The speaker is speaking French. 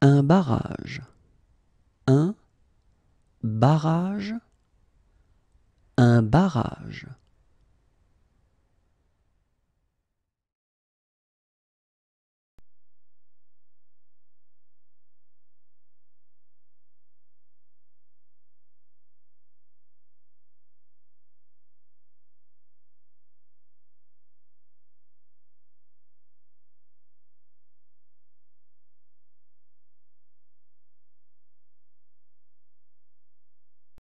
Un barrage. Un barrage. Un barrage.